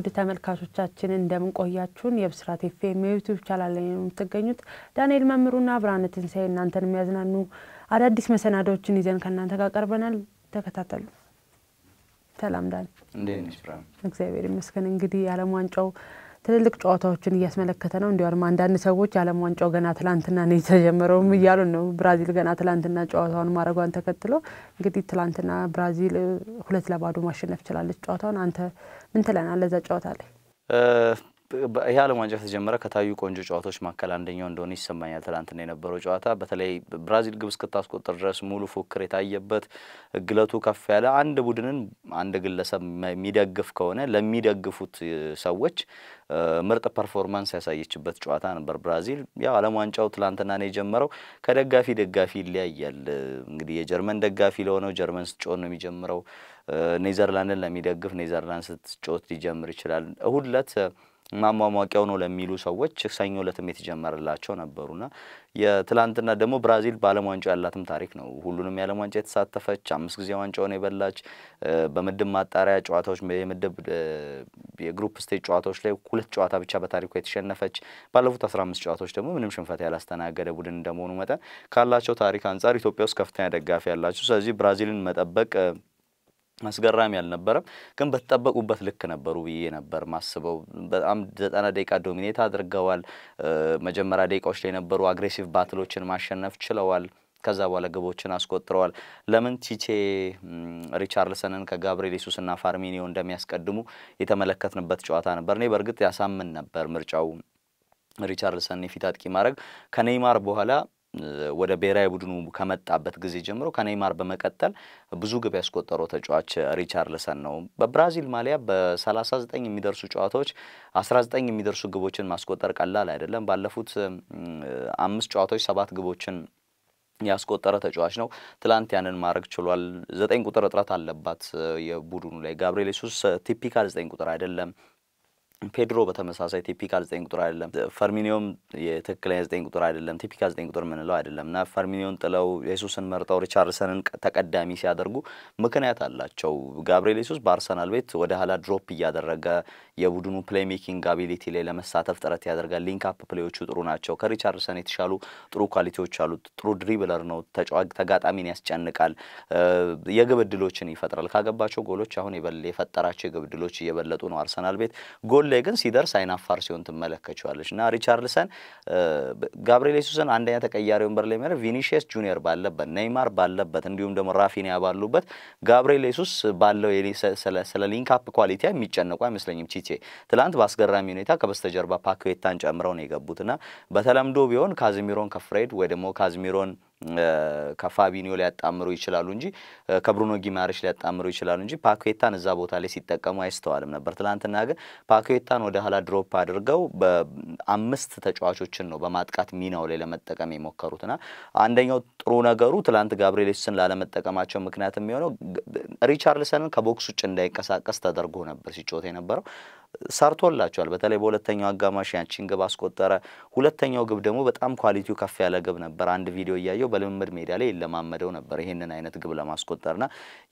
ውድ ተመልካቾቻችን እንደምንቆያችሁን የብስራት ኤፍኤም የዩቲዩብ ቻናል ላይ የምትገኙት ዳንኤል መምሩና ብርሃነ ትንሳኤ እናንተን የሚያዝናኑ አዳዲስ መሰናዳዎችን ይዘን ከእናንተ ጋር ቀርበናል። ተከታተሉ። ሰላም ዳን፣ እግዚአብሔር ይመስገን። እንግዲህ የዓለም ዋንጫው ትልልቅ ጨዋታዎችን እያስመለከተ ነው። እንዲያውም አንዳንድ ሰዎች የዓለም ዋንጫው ገና ትላንትና ነው የተጀመረውም እያሉ ነው። ብራዚል ገና ትላንትና ጨዋታውን ማድረጓን ተከትሎ እንግዲህ ትላንትና ብራዚል ሁለት ለባዶ ማሸነፍ ችላለች ጨዋታውን። አንተ ምን ትለናል ለዛ ጨዋታ ላይ? የዓለም ዋንጫ ተጀመረ ከታዩ ቆንጆ ጨዋታዎች መካከል አንደኛው እንደሆነ ይሰማኛል። ትናንትና የነበረው ጨዋታ በተለይ ብራዚል ግብ እስክታስቆጥር ድረስ ሙሉ ፉክክር የታየበት ግለቱ ከፍ ያለ አንድ ቡድንን አንድ ግለሰብ የሚደግፍ ከሆነ ለሚደግፉት ሰዎች ምርጥ ፐርፎርማንስ ያሳየችበት ጨዋታ ነበር። ብራዚል ያው ዓለም ዋንጫው ትላንትና ነው የጀመረው። ከደጋፊ ደጋፊ ይለያያል። እንግዲህ የጀርመን ደጋፊ ለሆነው ጀርመን ስትጮህ ነው የሚጀምረው። ኔዘርላንድን ለሚደግፍ ኔዘርላንድ ስትጮት ሊጀምር ይችላል። እሁድ ዕለት ማሟሟቂያው ነው ለሚሉ ሰዎች ሰኞ ዕለትም የተጀመረላቸው ነበሩና የትላንትና ደግሞ ብራዚል በዓለም ዋንጫ ያላትም ታሪክ ነው። ሁሉንም የዓለም ዋንጫ የተሳተፈች አምስት ጊዜ ዋንጫውን የበላች በምድብ ማጣሪያ ጨዋታዎች፣ የምድብ የግሩፕ ስቴጅ ጨዋታዎች ላይ ሁለት ጨዋታ ብቻ በታሪኩ የተሸነፈች ባለፉት አምስት ጨዋታዎች ደግሞ ምንም ሽንፈት ያላስተናገደ ቡድን እንደመሆኑ መጠን ካላቸው ታሪክ አንጻር ኢትዮጵያ ውስጥ ከፍተኛ ደጋፊ ያላቸው ስለዚህ ብራዚልን መጠበቅ አስገራሚ አልነበረም፣ ግን በተጠበቁበት ልክ ነበሩ ብዬ ነበር ማስበው። በጣም ዘጠና ደቂቃ ዶሚኔት አድርገዋል። መጀመሪያ ደቂቃዎች ላይ የነበሩ አግሬሲቭ ባትሎችን ማሸነፍ ችለዋል። ከዛ በኋላ ግቦችን አስቆጥረዋል። ለምን ቲቼ ሪቻርልሰንን ከጋብሪኤል ኢየሱስና ፋርሚኒዮ እንደሚያስቀድሙ የተመለከትንበት ጨዋታ ነበር። እኔ በእርግጥ ያሳምን ነበር ምርጫው ሪቻርልሰን የፊት አጥቂ ማድረግ ከኔይማር በኋላ ወደ ብሔራዊ ቡድኑ ከመጣበት ጊዜ ጀምሮ ከኔይማር በመቀጠል ብዙ ግብ ያስቆጠረው ተጫዋች ሪቻርልሰን ነው። በብራዚል ማሊያ በ39 የሚደርሱ ጨዋታዎች 19 የሚደርሱ ግቦችን ማስቆጠር ቀላል አይደለም። ባለፉት አምስት ጨዋታዎች ሰባት ግቦችን ያስቆጠረ ተጫዋች ነው። ትላንት ያንን ማድረግ ችሏል። ዘጠኝ ቁጥር እጥረት አለባት የቡድኑ ላይ። ጋብሪኤል ሱስ ቲፒካል ዘጠኝ ቁጥር አይደለም። ፔድሮ በተመሳሳይ ቲፒካል ዘጠኝ ቁጥር አይደለም። ፈርሚኒዮም የትክክለኛ ዘጠኝ ቁጥር አይደለም። ቲፒካል ዘጠኝ ቁጥር የምንለው አይደለም እና ፈርሚኒዮን ጥለው የሱስን መርጠው ሪቻርሰንን ተቀዳሚ ሲያደርጉ ምክንያት አላቸው። ጋብርኤል ሱስ በአርሰናል ቤት ወደ ኋላ ድሮፕ እያደረገ የቡድኑ ፕሌሜኪንግ አቢሊቲ ላይ ለመሳተፍ ጥረት ያደርጋል። ሊንክ አፕ ፕሌዎቹ ጥሩ ናቸው። ከሪቻርሰን የተሻሉ ጥሩ ኳሊቲዎች አሉት። ጥሩ ድሪብለር ነው። ተጫዋች ተጋጣሚን ያስጨንቃል። የግብ ይፈጥራል። ካገባቸው ጎሎች አሁን የፈጠራቸው የግብ እየበለጡ ነው። አርሰናል ቤት ጎል ላይ ግን ሲደርስ አይናፋር ሲሆን ትመለከቸዋለች እና ሪቻርልሰን፣ ጋብሪኤል ሱስን አንደኛ ተቀያሪ ወንበር ላይ ማለት ቪኒሽስ ጁኒየር ባለበት፣ ኔይማር ባለበት እንዲሁም ደግሞ ራፊኒያ ባሉበት ጋብሪኤል ሱስ ባለው ስለ ሊንካፕ ኳሊቲ የሚጨነቁ አይመስለኝም። ቺቼ ትላንት በአስገራሚ ሁኔታ ከበስተጀርባ ፓኬታን ጨምረው ነው የገቡትና በተለምዶ ቢሆን ካዝሚሮን ከፍሬድ ወይ ደግሞ ካዝሚሮን ከፋቢኒዮ ሊያጣምሩ ይችላሉ እንጂ ከብሩኖ ጊማሬሽ ሊያጣምሩ ይችላሉ እንጂ ፓኬታን እዛ ቦታ ላይ ሲጠቀሙ አይስተዋልም ነበር። ትላንትና ግን ፓኬታን ወደ ኋላ ድሮፕ አድርገው በአምስት ተጫዋቾችን ነው በማጥቃት ሚናው ላይ ለመጠቀም የሞከሩትና አንደኛው ጥሩ ነገሩ ትላንት ጋብርኤልስን ላለመጠቀማቸው ምክንያት የሚሆነው ሪቻርልሰንን ከቦክስ ውጭ እንዳይንቀሳቀስ ተደርጎ ነበር ሲጮት የነበረው። ሰርቶላቸዋል። በተለይ በሁለተኛው አጋማሽ ያቺን ግብ አስቆጠረ። ሁለተኛው ግብ ደግሞ በጣም ኳሊቲው ከፍ ያለ ግብ ነበር። አንድ ቪዲዮ እያየው በልምምድ ሜዳ ላይ ይለማመደው ነበር ይህንን አይነት ግብ ለማስቆጠርና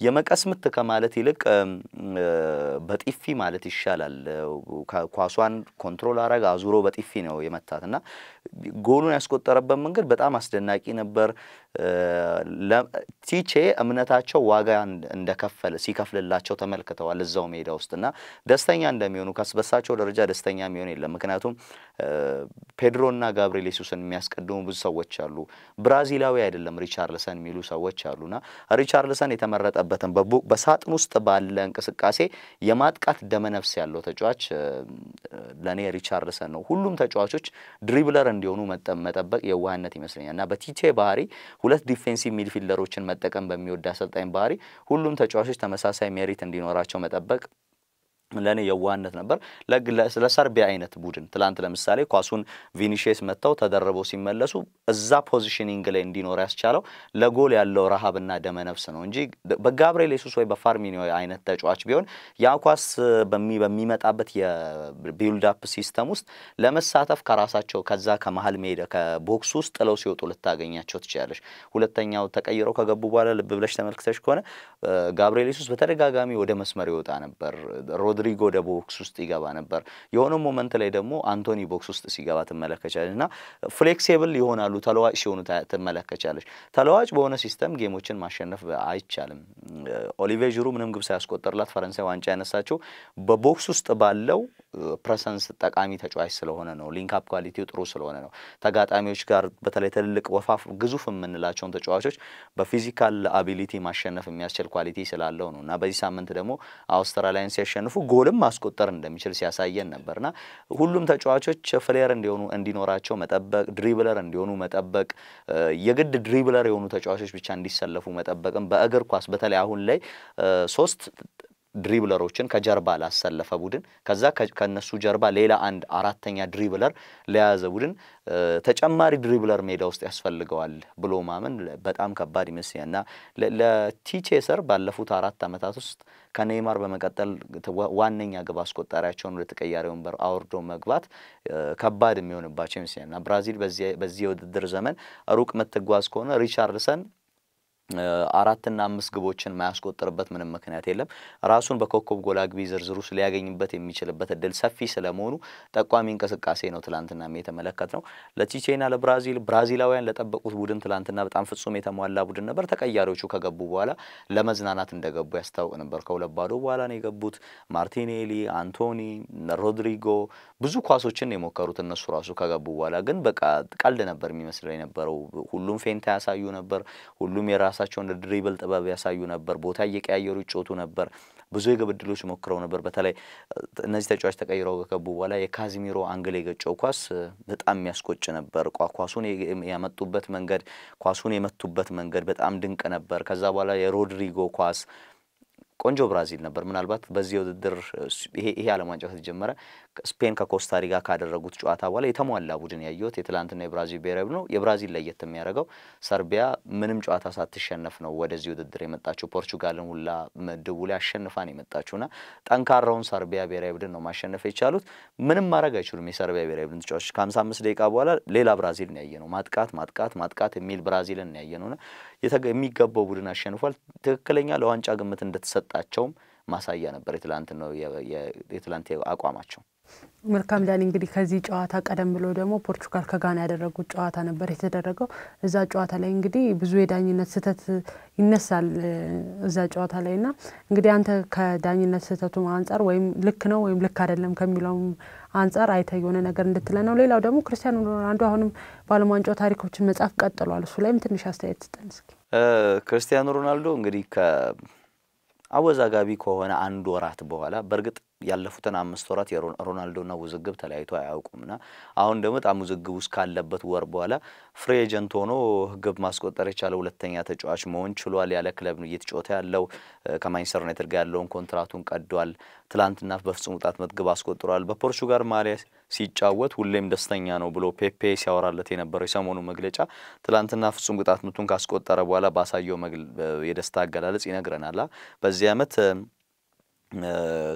የመቀስ ምት ከማለት ይልቅ በጢፊ ማለት ይሻላል። ኳሷን ኮንትሮል አረግ አዙሮ በጢፊ ነው የመታትና ጎሉን ያስቆጠረበት መንገድ በጣም አስደናቂ ነበር። ቲቼ እምነታቸው ዋጋ እንደከፈለ ሲከፍልላቸው ተመልክተዋል እዛው ሜዳ ውስጥ እና ደስተኛ እንደሚሆኑ ከስበሳቸው ደረጃ ደስተኛ የሚሆን የለም። ምክንያቱም ፔድሮና ጋብሪኤል ሱስን የሚያስቀድሙ ብዙ ሰዎች አሉ። ብራዚላዊ አይደለም ሪቻርልሰን የሚሉ ሰዎች አሉና ሪቻርልሰን የተመረጠበትን በሳጥን ውስጥ ባለ እንቅስቃሴ የማጥቃት ደመነፍስ ያለው ተጫዋች ለእኔ ሪቻርልሰን ነው። ሁሉም ተጫዋቾች ድሪብለር እንዲሆኑ መጠበቅ የዋህነት ይመስለኛል እና በቲቴ ባህሪ ሁለት ዲፌንሲቭ ሚድፊልደሮችን መጠቀም በሚወድ አሰልጣኝ ባህሪ ሁሉም ተጫዋቾች ተመሳሳይ ሜሪት እንዲኖራቸው መጠበቅ ለእኔ የዋህነት ነበር። ለሰርቢያ አይነት ቡድን ትላንት ለምሳሌ ኳሱን ቪኒሽስ መጥተው ተደርበው ሲመለሱ እዛ ፖዚሽኒንግ ላይ እንዲኖር ያስቻለው ለጎል ያለው ረሃብና ደመነፍስ ነው እንጂ በጋብርኤል የሱስ ወይ በፋርሚኒዮ አይነት ተጫዋች ቢሆን ያ ኳስ በሚመጣበት የቢልድአፕ ሲስተም ውስጥ ለመሳተፍ ከራሳቸው ከዛ ከመሀል ሜደ ከቦክስ ውስጥ ጥለው ሲወጡ ልታገኛቸው ትችላለች። ሁለተኛው ተቀይረው ከገቡ በኋላ ልብ ብለሽ ተመልክተሽ ከሆነ ጋብርኤል የሱስ በተደጋጋሚ ወደ መስመር ይወጣ ነበር። ሮድሪጎ ወደ ቦክስ ውስጥ ይገባ ነበር። የሆነ ሞመንት ላይ ደግሞ አንቶኒ ቦክስ ውስጥ ሲገባ ትመለከቻለች እና ፍሌክሲብል ይሆናሉ ተለዋጭ ሲሆኑ ትመለከቻለች። ተለዋጭ በሆነ ሲስተም ጌሞችን ማሸነፍ አይቻልም። ኦሊቬ ዥሩ ምንም ግብ ሳያስቆጠርላት ፈረንሳይ ዋንጫ ያነሳቸው በቦክስ ውስጥ ባለው ፕረሰንስ ጠቃሚ ተጫዋች ስለሆነ ነው። ሊንክአፕ ኳሊቲው ጥሩ ስለሆነ ነው። ተጋጣሚዎች ጋር በተለይ ትልልቅ ወፋፍ ግዙፍ የምንላቸውን ተጫዋቾች በፊዚካል አቢሊቲ ማሸነፍ የሚያስችል ኳሊቲ ስላለው ነው እና በዚህ ሳምንት ደግሞ አውስትራሊያን ሲያሸንፉ ጎልም ማስቆጠር እንደሚችል ሲያሳየን ነበርና ሁሉም ተጫዋቾች ፍሌር እንዲሆኑ እንዲኖራቸው መጠበቅ፣ ድሪብለር እንዲሆኑ መጠበቅ፣ የግድ ድሪብለር የሆኑ ተጫዋቾች ብቻ እንዲሰለፉ መጠበቅም በእግር ኳስ በተለይ አሁን ላይ ሶስት ድሪብለሮችን ከጀርባ ላሰለፈ ቡድን ከዛ ከነሱ ጀርባ ሌላ አንድ አራተኛ ድሪብለር ለያዘ ቡድን ተጨማሪ ድሪብለር ሜዳ ውስጥ ያስፈልገዋል ብሎ ማመን በጣም ከባድ ይመስለኛል እና ለቲቼሰር ባለፉት አራት ዓመታት ውስጥ ከኔይማር በመቀጠል ዋነኛ ግብ አስቆጣሪያቸውን ወደ ተቀያሪ ወንበር አውርዶ መግባት ከባድ የሚሆንባቸው ይመስለኛል እና ብራዚል በዚህ የውድድር ዘመን ሩቅ ምትጓዝ ከሆነ ሪቻርድሰን አራትና አምስት ግቦችን ማያስቆጥርበት ምንም ምክንያት የለም። ራሱን በኮከብ ጎል አግቢ ዝርዝር ውስጥ ሊያገኝበት የሚችልበት እድል ሰፊ ስለመሆኑ ጠቋሚ እንቅስቃሴ ነው ትላንትና የተመለከት ነው። ለቺቼና ለብራዚል ብራዚላውያን ለጠበቁት ቡድን ትላንትና በጣም ፍጹም የተሟላ ቡድን ነበር። ተቀያሪዎቹ ከገቡ በኋላ ለመዝናናት እንደገቡ ያስታውቅ ነበር። ከሁለት ባዶ በኋላ ነው የገቡት። ማርቲኔሊ፣ አንቶኒ፣ ሮድሪጎ ብዙ ኳሶችን የሞከሩት እነሱ ራሱ ከገቡ በኋላ ግን በቃ ቀልድ ነበር የሚመስለው የነበረው። ሁሉም ፌንታ ያሳዩ ነበር። ሁሉም የራስ ራሳቸውን እንደ ድሪብል ጥበብ ያሳዩ ነበር። ቦታ እየቀያየሩ ይጮቱ ነበር። ብዙ የግብ ዕድሎች ሞክረው ነበር። በተለይ እነዚህ ተጫዋች ተቀይረው ከገቡ በኋላ የካዝሚሮ አንግል የገጨው ኳስ በጣም የሚያስቆጭ ነበር። ኳሱን ያመጡበት መንገድ፣ ኳሱን የመቱበት መንገድ በጣም ድንቅ ነበር። ከዛ በኋላ የሮድሪጎ ኳስ ቆንጆ ብራዚል ነበር። ምናልባት በዚህ ውድድር ይሄ ዓለም ዋንጫ ከተጀመረ ስፔን ከኮስታሪካ ካደረጉት ጨዋታ በኋላ የተሟላ ቡድን ያየሁት የትላንትና የብራዚል ብሔራዊ ነው። የብራዚል ለየት የሚያደርገው ሰርቢያ ምንም ጨዋታ ሳትሸነፍ ነው ወደዚህ ውድድር የመጣችው። ፖርቹጋልን ሁላ ምድቡ ላይ አሸንፋን የመጣችውና ጠንካራውን ሰርቢያ ብሔራዊ ቡድን ነው ማሸነፍ የቻሉት። ምንም ማድረግ አይችሉም የሰርቢያ ብሔራዊ ቡድን ተጫዋቾች። ከሀምሳ አምስት ደቂቃ በኋላ ሌላ ብራዚል ነው ያየነው። ማጥቃት ማጥቃት ማጥቃት የሚል ብራዚልን ነው ያየነውና የሚገባው ቡድን አሸንፏል። ትክክለኛ ለዋንጫ ግምት እንደተሰጣቸውም ማሳያ ነበር የትላንት ነው የትላንት አቋማቸው። መልካም ዳኒ እንግዲህ ከዚህ ጨዋታ ቀደም ብሎ ደግሞ ፖርቹጋል ከጋና ያደረጉት ጨዋታ ነበር የተደረገው። እዛ ጨዋታ ላይ እንግዲህ ብዙ የዳኝነት ስህተት ይነሳል እዛ ጨዋታ ላይ እና እንግዲህ አንተ ከዳኝነት ስህተቱ አንጻር ወይም ልክ ነው ወይም ልክ አይደለም ከሚለውም አንጻር አይተ የሆነ ነገር እንድትለ ነው። ሌላው ደግሞ ክርስቲያኖ ሮናልዶ አሁንም በዓለም ዋንጫው ታሪኮችን መጻፍ ቀጥሏል። እሱ ላይም ትንሽ አስተያየት ስጠን እስኪ። ክርስቲያኖ ሮናልዶ እንግዲህ አወዛጋቢ ከሆነ አንድ ወራት በኋላ በእርግጥ ያለፉትን አምስት ወራት የሮናልዶና ውዝግብ ተለያይቶ አያውቁምና አሁን ደግሞ በጣም ውዝግብ ውስጥ ካለበት ወር በኋላ ፍሪ ኤጀንት ሆኖ ግብ ማስቆጠር የቻለ ሁለተኛ ተጫዋች መሆን ችሏል። ያለ ክለብ ነው እየተጫወተ ያለው። ከማንቸስተር ዩናይትድ ጋር ያለውን ኮንትራቱን ቀዷል። ትላንትና በፍጹም ቅጣት ምት ግብ አስቆጥሯል። በፖርቹጋል ማሊያ ሲጫወት ሁሌም ደስተኛ ነው ብሎ ፔፔ ሲያወራለት የነበረው የሰሞኑ መግለጫ ትላንትና ፍጹም ቅጣት ምቱን ካስቆጠረ በኋላ ባሳየው የደስታ አገላለጽ ይነግረናል። በዚህ ዓመት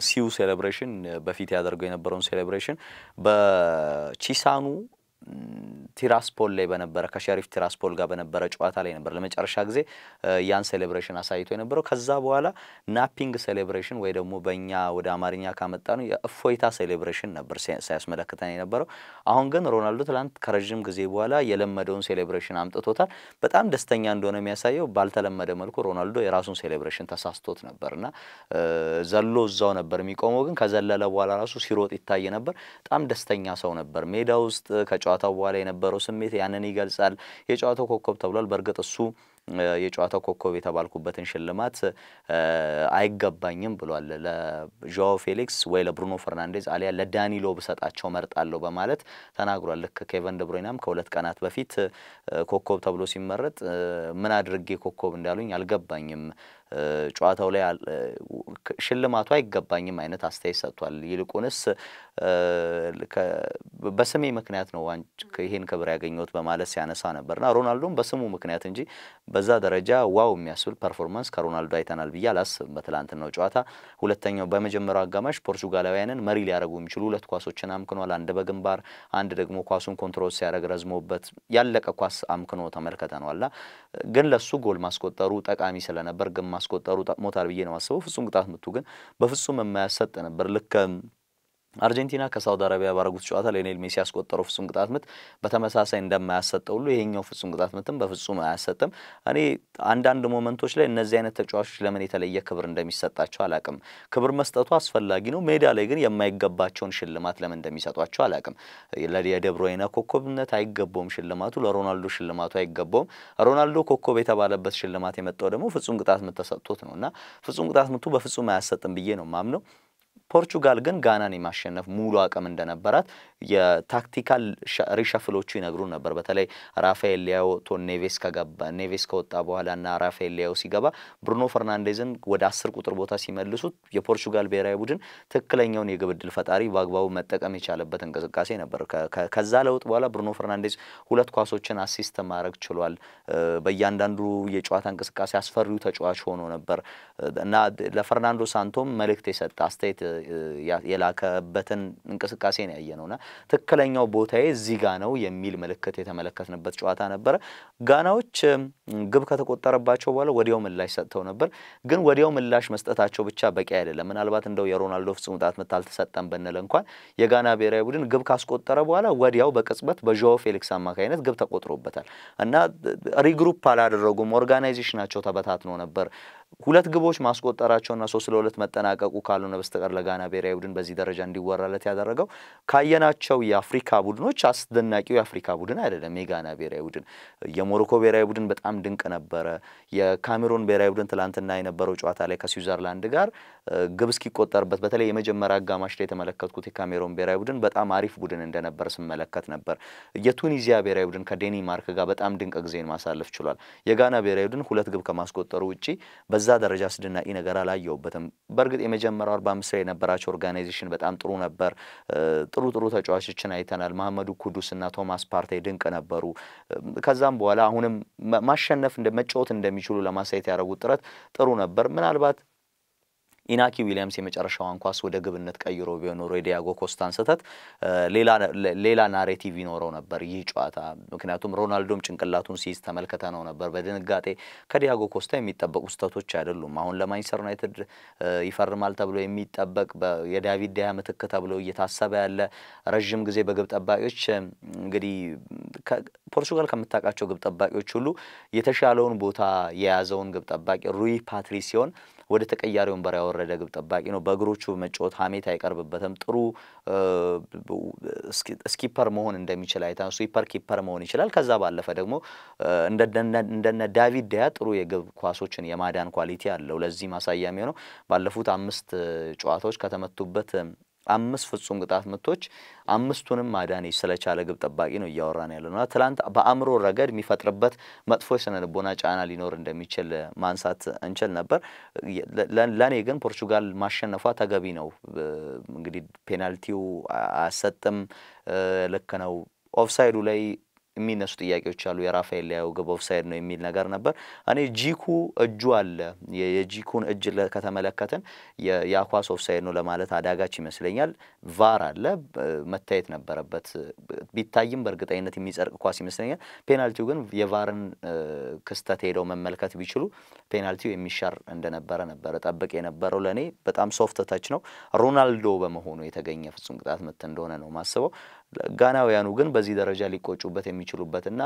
ሲዩ ሴሌብሬሽን በፊት ያደርገው የነበረውን ሴሌብሬሽን በቺሳኑ ቲራስፖል ላይ በነበረ ከሸሪፍ ቲራስፖል ጋር በነበረ ጨዋታ ላይ ነበር ለመጨረሻ ጊዜ ያን ሴሌብሬሽን አሳይቶ የነበረው። ከዛ በኋላ ናፒንግ ሴሌብሬሽን ወይ ደግሞ በእኛ ወደ አማርኛ ካመጣ ነው የእፎይታ ሴሌብሬሽን ነበር ሲያስመለክተን የነበረው። አሁን ግን ሮናልዶ ትላንት ከረዥም ጊዜ በኋላ የለመደውን ሴሌብሬሽን አምጥቶታል። በጣም ደስተኛ እንደሆነ የሚያሳየው ባልተለመደ መልኩ ሮናልዶ የራሱን ሴሌብሬሽን ተሳስቶት ነበር እና ዘሎ እዛው ነበር የሚቆመው። ግን ከዘለለ በኋላ ራሱ ሲሮጥ ይታይ ነበር። በጣም ደስተኛ ሰው ነበር ሜዳ ውስጥ ከጨዋ ከጨዋታው በኋላ የነበረው ስሜት ያንን ይገልጻል። የጨዋታው ኮከብ ተብሏል። በእርግጥ እሱ የጨዋታው ኮከብ የተባልኩበትን ሽልማት አይገባኝም ብሏል። ለዣኦ ፌሊክስ ወይ ለብሩኖ ፈርናንዴዝ አሊያ ለዳኒሎ ብሰጣቸው መርጣለሁ በማለት ተናግሯል። ልክ ኬቨን ደብሮይናም ከሁለት ቀናት በፊት ኮከብ ተብሎ ሲመረጥ ምን አድርጌ ኮከብ እንዳሉኝ አልገባኝም፣ ጨዋታው ላይ ሽልማቱ አይገባኝም አይነት አስተያየት ሰጥቷል። ይልቁንስ በስሜ ምክንያት ነው ይሄን ክብር ያገኘሁት በማለት ሲያነሳ ነበርና ሮናልዶም በስሙ ምክንያት እንጂ በዛ ደረጃ ዋው የሚያስብል ፐርፎርማንስ ከሮናልዶ አይተናል ብዬ አላስብም። በትላንትናው ጨዋታ ሁለተኛው በመጀመሪያው አጋማሽ ፖርቹጋላውያንን መሪ ሊያደርጉ የሚችሉ ሁለት ኳሶችን አምክኗል። አንድ በግንባር አንድ ደግሞ ኳሱን ኮንትሮል ሲያደርግ ረዝሞበት ያለቀ ኳስ አምክኖ ተመልክተነዋልና ግን ለሱ ጎል ማስቆጠሩ ጠቃሚ ስለነበር ግን ማስቆጠሩ ጠቅሞታል ብዬ ነው አስበው። ፍጹም ቅጣት ምቱ ግን በፍጹም የማያሰጥ ነበር ልክ አርጀንቲና ከሳውዲ አረቢያ ባረጉት ጨዋታ ሊዮኔል ሜሲ ያስቆጠረው ፍጹም ቅጣት ምት በተመሳሳይ እንደማያሰጠው ሁሉ ይሄኛው ፍጹም ቅጣት ምትም በፍጹም አያሰጥም። እኔ አንዳንድ ሞመንቶች ላይ እነዚህ አይነት ተጫዋቾች ለምን የተለየ ክብር እንደሚሰጣቸው አላቅም። ክብር መስጠቱ አስፈላጊ ነው። ሜዳ ላይ ግን የማይገባቸውን ሽልማት ለምን እንደሚሰጧቸው አላቅም። የደብሮይነ ኮከብነት አይገባውም ሽልማቱ፣ ለሮናልዶ ሽልማቱ አይገባውም። ሮናልዶ ኮከብ የተባለበት ሽልማት የመጣው ደግሞ ፍጹም ቅጣት ምት ተሰጥቶት ነው እና ፍጹም ቅጣት ምቱ በፍጹም አያሰጥም ብዬ ነው ማምነው። ፖርቹጋል ግን ጋናን የማሸነፍ ሙሉ አቅም እንደነበራት የታክቲካል ሪሸፍሎቹ ይነግሩ ነበር። በተለይ ራፋኤል ሊያው ቶ ኔቬስ ከገባ ኔቬስ ከወጣ በኋላ ና ራፋኤል ሊያው ሲገባ ብሩኖ ፈርናንዴዝን ወደ አስር ቁጥር ቦታ ሲመልሱት የፖርቹጋል ብሔራዊ ቡድን ትክክለኛውን የግብ ዕድል ፈጣሪ በአግባቡ መጠቀም የቻለበት እንቅስቃሴ ነበር። ከዛ ለውጥ በኋላ ብሩኖ ፈርናንዴዝ ሁለት ኳሶችን አሲስት ማድረግ ችሏል። በእያንዳንዱ የጨዋታ እንቅስቃሴ አስፈሪው ተጫዋች ሆኖ ነበር እና ለፈርናንዶ ሳንቶም መልእክት የሰጠ አስተያየት የላከበትን እንቅስቃሴ ነው ያየነውና ትክክለኛው ቦታዬ እዚህ ጋ ነው የሚል ምልክት የተመለከትንበት ጨዋታ ነበረ። ጋናዎች ግብ ከተቆጠረባቸው በኋላ ወዲያው ምላሽ ሰጥተው ነበር። ግን ወዲያው ምላሽ መስጠታቸው ብቻ በቂ አይደለም። ምናልባት እንደው የሮናልዶ ፍጹም ቅጣት ምት አልተሰጠም ብንል እንኳን የጋና ብሔራዊ ቡድን ግብ ካስቆጠረ በኋላ ወዲያው በቅጽበት በዣኦ ፌሊክስ አማካኝነት ግብ ተቆጥሮበታል እና ሪግሩፕ አላደረጉም። ኦርጋናይዜሽናቸው ተበታትኖ ነበር። ሁለት ግቦች ማስቆጠራቸውና ሶስት ለሁለት መጠናቀቁ ካልሆነ በስተቀር ለጋ የጋና ብሔራዊ ቡድን በዚህ ደረጃ እንዲወራለት ያደረገው ካየናቸው የአፍሪካ ቡድኖች አስደናቂው የአፍሪካ ቡድን አይደለም የጋና ብሔራዊ ቡድን። የሞሮኮ ብሔራዊ ቡድን በጣም ድንቅ ነበረ። የካሜሮን ብሔራዊ ቡድን ትላንትና የነበረው ጨዋታ ላይ ከስዊዘርላንድ ጋር ግብ እስኪቆጠርበት በተለይ የመጀመሪያ አጋማሽ ላይ የተመለከትኩት የካሜሮን ብሔራዊ ቡድን በጣም አሪፍ ቡድን እንደነበር ስመለከት ነበር። የቱኒዚያ ብሔራዊ ቡድን ከዴኒማርክ ጋር በጣም ድንቅ ጊዜን ማሳለፍ ችሏል። የጋና ብሔራዊ ቡድን ሁለት ግብ ከማስቆጠሩ ውጪ በዛ ደረጃ አስደናቂ ነገር አላየውበትም። በእርግጥ የመጀመሪያው አርባ አምስት ላይ የነበራቸው ኦርጋናይዜሽን በጣም ጥሩ ነበር። ጥሩ ጥሩ ተጫዋቾችን አይተናል። መሐመዱ ኩዱስ እና ቶማስ ፓርቴ ድንቅ ነበሩ። ከዛም በኋላ አሁንም ማሸነፍ መጫወት እንደሚችሉ ለማሳየት ያደረጉት ጥረት ጥሩ ነበር። ምናልባት ኢናኪ ዊሊያምስ የመጨረሻዋን ኳስ ወደ ግብነት ቀይሮ ቢሆን የዲያጎ ኮስታን ስህተት ሌላ ናሬቲቭ ይኖረው ነበር ይህ ጨዋታ። ምክንያቱም ሮናልዶም ጭንቅላቱን ሲይዝ ተመልከተ ነው ነበር በድንጋጤ ከዲያጎ ኮስታ የሚጠበቁ ስህተቶች አይደሉም። አሁን ለማንቸስተር ዩናይትድ ይፈርማል ተብሎ የሚጠበቅ የዳቪድ ዲያ ምትክ ተብሎ እየታሰበ ያለ ረዥም ጊዜ በግብ ጠባቂዎች እንግዲህ ፖርቹጋል ከምታውቃቸው ግብ ጠባቂዎች ሁሉ የተሻለውን ቦታ የያዘውን ግብ ጠባቂ ሩይ ፓትሪ ሲሆን ወደ ተቀያሪ ወንበር ያወረደ ግብ ጠባቂ ነው። በእግሮቹ መጫወት ሀሜት አይቀርብበትም። ጥሩ ስኪፐር መሆን እንደሚችል አይታ ስዊፐር ኪፐር መሆን ይችላል። ከዛ ባለፈ ደግሞ እንደነ ዳቪድ ዳያ ጥሩ የግብ ኳሶችን የማዳን ኳሊቲ አለው። ለዚህ ማሳያ የሚሆነው ባለፉት አምስት ጨዋታዎች ከተመቱበት አምስት ፍጹም ቅጣት ምቶች አምስቱንም ማዳን ስለቻለ ግብ ጠባቂ ነው እያወራን ያለ ነው። ትላንት በአእምሮ ረገድ የሚፈጥርበት መጥፎ የስነ ልቦና ጫና ሊኖር እንደሚችል ማንሳት እንችል ነበር። ለእኔ ግን ፖርቹጋል ማሸነፏ ተገቢ ነው። እንግዲህ ፔናልቲው አያሰጥም፣ ልክ ነው። ኦፍሳይዱ ላይ የሚነሱ ጥያቄዎች አሉ። የራፋኤል ሊያው ግብ ኦፍሳይድ ነው የሚል ነገር ነበር። እኔ ጂኩ እጁ አለ። የጂኩን እጅ ከተመለከትን የኳስ ኦፍሳይድ ነው ለማለት አዳጋች ይመስለኛል። ቫር አለ፣ መታየት ነበረበት። ቢታይም በእርግጠኝነት የሚጸድቅ ኳስ ይመስለኛል። ፔናልቲው ግን የቫርን ክስተት ሄደው መመልከት ቢችሉ ፔናልቲው የሚሻር እንደነበረ ነበረ ጠብቅ የነበረው። ለእኔ በጣም ሶፍት ተች ነው። ሮናልዶ በመሆኑ የተገኘ ፍጹም ቅጣት ምት እንደሆነ ነው ማስበው። ጋናውያኑ ግን በዚህ ደረጃ ሊቆጩበት የሚችሉበትና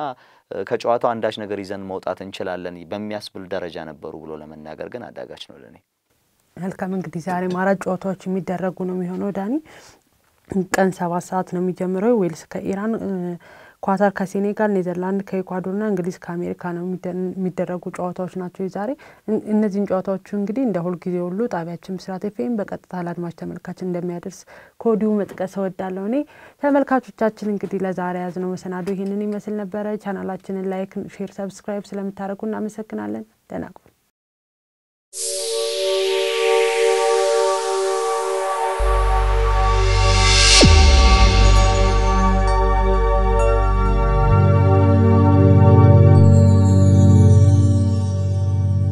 ከጨዋታው አንዳች ነገር ይዘን መውጣት እንችላለን በሚያስብል ደረጃ ነበሩ ብሎ ለመናገር ግን አዳጋች ነው ለኔ። መልካም እንግዲህ ዛሬ አራት ጨዋታዎች የሚደረጉ ነው የሚሆነው። ዳኒ ቀን ሰባት ሰዓት ነው የሚጀምረው ዌልስ ከኢራን ኳታር ከሴኔጋል፣ ኔዘርላንድ ና እንግሊዝ ከአሜሪካ ነው የሚደረጉ ጨዋታዎች ናቸው ዛሬ። እነዚህን ጨዋታዎቹ እንግዲህ እንደ ሁልጊዜ ሁሉ ጣቢያችን ብስራት ኤፍኤም በቀጥታ ለአድማጭ ተመልካች እንደሚያደርስ ከወዲሁ መጥቀስ እወዳለሁ። እኔ ተመልካቾቻችን እንግዲህ ለዛሬ ያዝነው መሰናዶ ይህንን ይመስል ነበረ። ቻናላችንን ላይክ፣ ሼር፣ ሰብስክራይብ ስለምታደርጉ እናመሰግናለን። ደህና ቆዩ።